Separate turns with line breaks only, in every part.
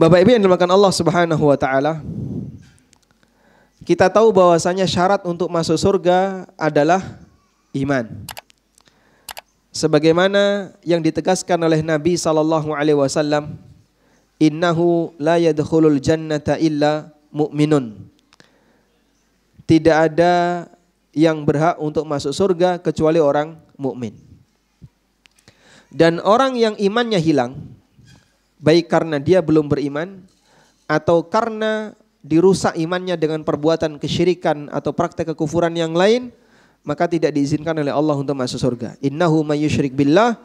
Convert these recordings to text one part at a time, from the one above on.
Bapak Ibu yang dimakan Allah Subhanahu wa taala, kita tahu bahwasanya syarat untuk masuk surga adalah iman. Sebagaimana yang ditegaskan oleh Nabi sallallahu alaihi wasallam, "Innahu la yadkhulul jannata illa mu'minun." Tidak ada yang berhak untuk masuk surga kecuali orang mukmin. Dan orang yang imannya hilang, baik karena dia belum beriman atau karena dirusak imannya dengan perbuatan kesyirikan atau praktek kekufuran yang lain, maka tidak diizinkan oleh Allah untuk masuk surga. Innahu mayyushrik billah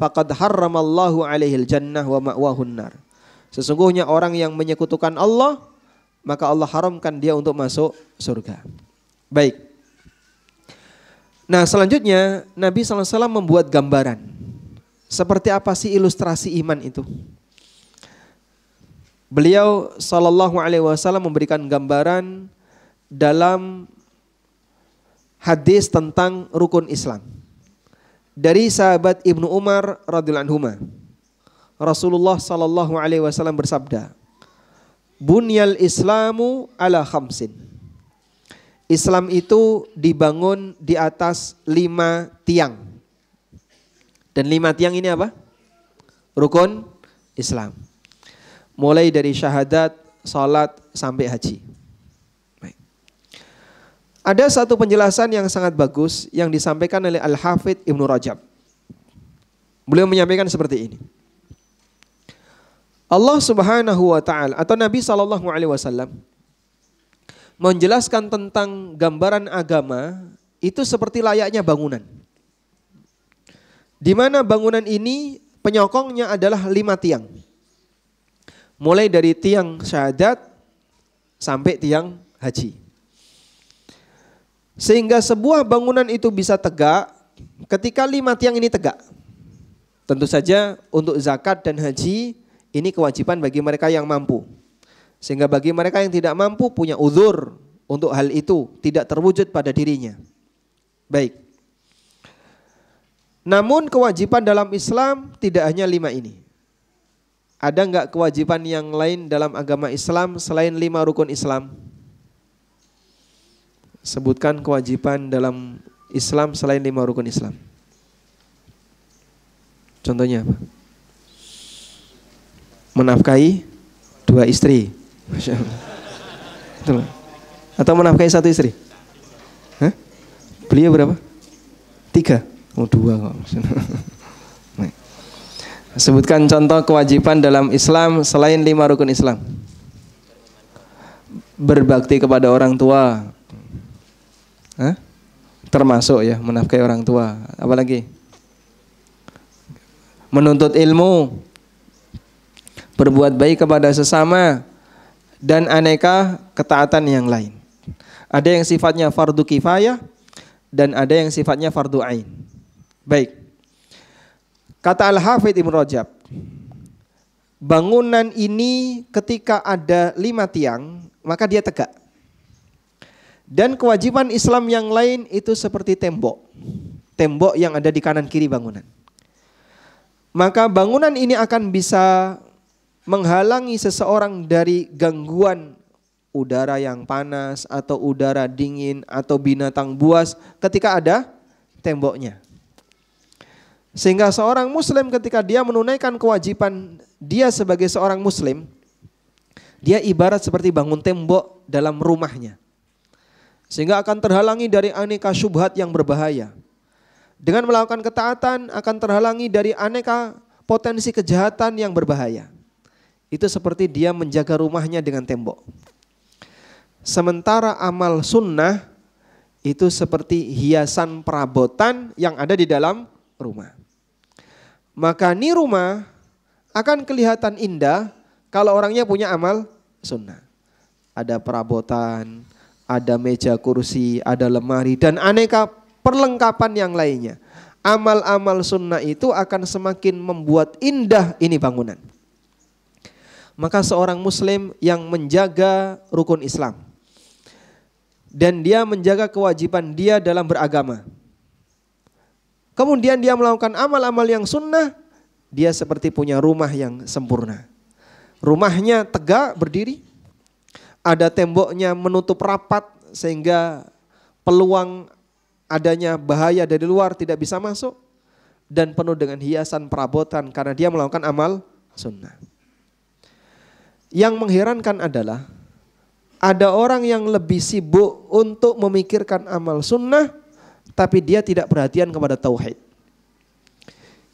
faqad harramallahu alaihil jannah wa ma'wahun nar. Sesungguhnya orang yang menyekutukan Allah, maka Allah haramkan dia untuk masuk surga. Baik. Nah selanjutnya Nabi SAW membuat gambaran. Seperti apa sih ilustrasi iman itu? Beliau sallallahu alaihi wasallam memberikan gambaran dalam hadis tentang rukun Islam. Dari sahabat Ibnu Umar radhiyallahu anhu. Rasulullah sallallahu alaihi wasallam bersabda, "Bunyal Islamu ala khamsin." Islam itu dibangun di atas lima tiang. Dan lima tiang ini apa? Rukun Islam mulai dari syahadat, salat sampai haji. Baik. Ada satu penjelasan yang sangat bagus yang disampaikan oleh al hafid Ibnu Rajab. Beliau menyampaikan seperti ini. Allah Subhanahu wa taala atau Nabi sallallahu alaihi wasallam menjelaskan tentang gambaran agama itu seperti layaknya bangunan. Di mana bangunan ini penyokongnya adalah lima tiang. Mulai dari tiang syahadat sampai tiang haji. Sehingga sebuah bangunan itu bisa tegak ketika lima tiang ini tegak. Tentu saja untuk zakat dan haji ini kewajiban bagi mereka yang mampu. Sehingga bagi mereka yang tidak mampu punya uzur untuk hal itu tidak terwujud pada dirinya. Baik. Namun kewajiban dalam Islam tidak hanya lima ini. Ada nggak kewajiban yang lain dalam agama Islam selain lima rukun Islam? Sebutkan kewajiban dalam Islam selain lima rukun Islam. Contohnya apa? Menafkahi dua istri. Atau menafkahi satu istri? Hah? Beliau berapa? Tiga. Oh dua kok. Sebutkan contoh kewajiban dalam Islam selain lima rukun Islam. Berbakti kepada orang tua. Hah? Termasuk ya, menafkahi orang tua. Apalagi? Menuntut ilmu. Berbuat baik kepada sesama. Dan aneka ketaatan yang lain. Ada yang sifatnya fardu kifayah dan ada yang sifatnya fardu ain. Baik. Kata Al-Hafidh Ibn Rajab, bangunan ini ketika ada lima tiang, maka dia tegak. Dan kewajiban Islam yang lain itu seperti tembok. Tembok yang ada di kanan kiri bangunan. Maka bangunan ini akan bisa menghalangi seseorang dari gangguan udara yang panas atau udara dingin atau binatang buas ketika ada temboknya. Sehingga seorang muslim ketika dia menunaikan kewajiban dia sebagai seorang muslim, dia ibarat seperti bangun tembok dalam rumahnya. Sehingga akan terhalangi dari aneka syubhat yang berbahaya. Dengan melakukan ketaatan akan terhalangi dari aneka potensi kejahatan yang berbahaya. Itu seperti dia menjaga rumahnya dengan tembok. Sementara amal sunnah itu seperti hiasan perabotan yang ada di dalam rumah. Maka ni rumah akan kelihatan indah kalau orangnya punya amal sunnah. Ada perabotan, ada meja kursi, ada lemari, dan aneka perlengkapan yang lainnya. Amal-amal sunnah itu akan semakin membuat indah ini bangunan. Maka seorang muslim yang menjaga rukun Islam. Dan dia menjaga kewajiban dia dalam beragama kemudian dia melakukan amal-amal yang sunnah, dia seperti punya rumah yang sempurna. Rumahnya tegak berdiri, ada temboknya menutup rapat sehingga peluang adanya bahaya dari luar tidak bisa masuk dan penuh dengan hiasan perabotan karena dia melakukan amal sunnah. Yang mengherankan adalah ada orang yang lebih sibuk untuk memikirkan amal sunnah tapi dia tidak perhatian kepada tauhid.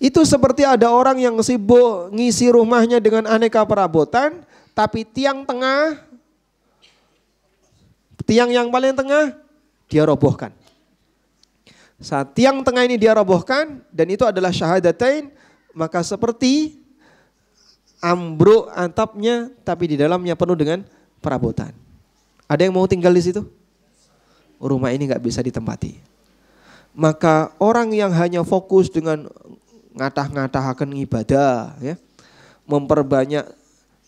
Itu seperti ada orang yang sibuk ngisi rumahnya dengan aneka perabotan, tapi tiang tengah, tiang yang paling tengah, dia robohkan. Saat tiang tengah ini dia robohkan, dan itu adalah syahadatain, maka seperti ambruk atapnya, tapi di dalamnya penuh dengan perabotan. Ada yang mau tinggal di situ? Rumah ini nggak bisa ditempati maka orang yang hanya fokus dengan ngatah akan ibadah ya memperbanyak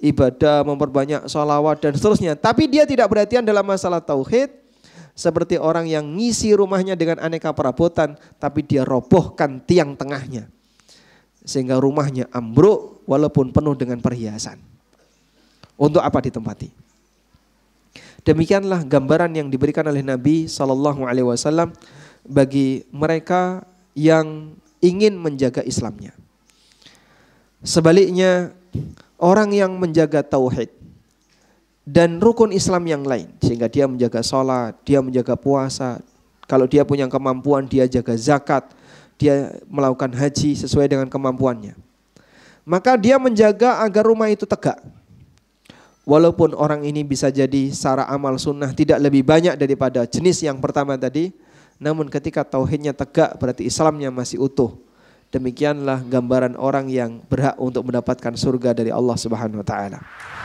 ibadah memperbanyak sholawat dan seterusnya tapi dia tidak perhatian dalam masalah tauhid seperti orang yang ngisi rumahnya dengan aneka perabotan tapi dia robohkan tiang tengahnya sehingga rumahnya ambruk walaupun penuh dengan perhiasan untuk apa ditempati demikianlah gambaran yang diberikan oleh Nabi Shallallahu bagi mereka yang ingin menjaga Islamnya. Sebaliknya, orang yang menjaga tauhid dan rukun Islam yang lain, sehingga dia menjaga sholat, dia menjaga puasa, kalau dia punya kemampuan, dia jaga zakat, dia melakukan haji sesuai dengan kemampuannya. Maka dia menjaga agar rumah itu tegak. Walaupun orang ini bisa jadi secara amal sunnah tidak lebih banyak daripada jenis yang pertama tadi, namun ketika tauhidnya tegak berarti Islamnya masih utuh. Demikianlah gambaran orang yang berhak untuk mendapatkan surga dari Allah Subhanahu wa taala.